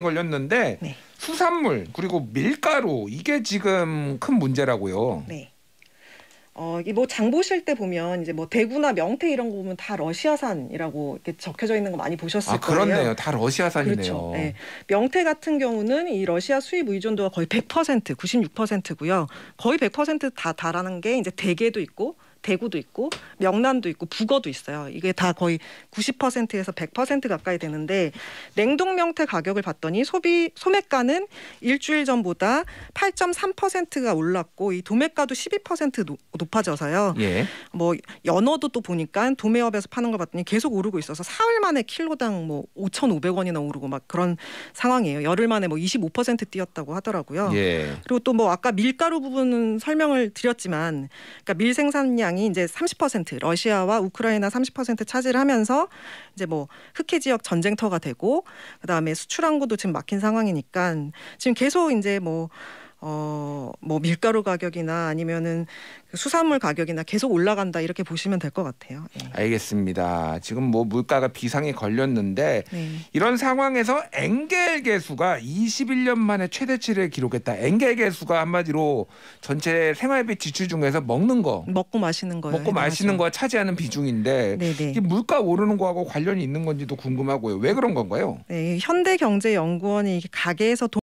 걸렸는데 네. 수산물 그리고 밀가루 이게 지금 큰 문제라고요. 네. 어, 이 뭐장 보실 때 보면 이제 뭐 대구나 명태 이런 거 보면 다 러시아산이라고 이렇게 적혀져 있는 거 많이 보셨을 아, 거예요. 그렇네요. 다 러시아산이네요. 그렇죠. 네. 명태 같은 경우는 이 러시아 수입 의존도가 거의 100%, 96%고요. 거의 100%다 달하는 게 이제 대게도 있고 대구도 있고 명란도 있고 북어도 있어요. 이게 다 거의 90%에서 100% 가까이 되는데 냉동 명태 가격을 봤더니 소비 소매가는 일주일 전보다 8.3%가 올랐고 이 도매가도 12% 높아져서요. 예. 뭐 연어도 또 보니까 도매업에서 파는 걸 봤더니 계속 오르고 있어서 사흘 만에 킬로당 뭐 5,500원이나 오르고 막 그런 상황이에요. 열흘 만에 뭐 25% 뛰었다고 하더라고요. 예. 그리고 또 뭐 아까 밀가루 부분은 설명을 드렸지만 그러니까 밀 생산량 양이 이제 30% 러시아와 우크라이나 30% 차지하면서 이제 뭐 흑해 지역 전쟁터가 되고 그다음에 수출 항구도 지금 막힌 상황이니까 지금 계속 이제 뭐 어, 뭐 밀가루 가격이나 아니면은 수산물 가격이나 계속 올라간다 이렇게 보시면 될 것 같아요. 예. 알겠습니다. 지금 뭐 물가가 비상이 걸렸는데 네. 이런 상황에서 엥겔 개수가 21년 만에 최대치를 기록했다. 엥겔 개수가 한마디로 전체 생활비 지출 중에서 먹는 거, 먹고 마시는 거, 먹고 마시는 거 차지하는 비중인데 네네. 이 물가 오르는 거하고 관련이 있는 건지도 궁금하고요. 왜 그런 건가요? 네, 현대경제연구원이 가게에서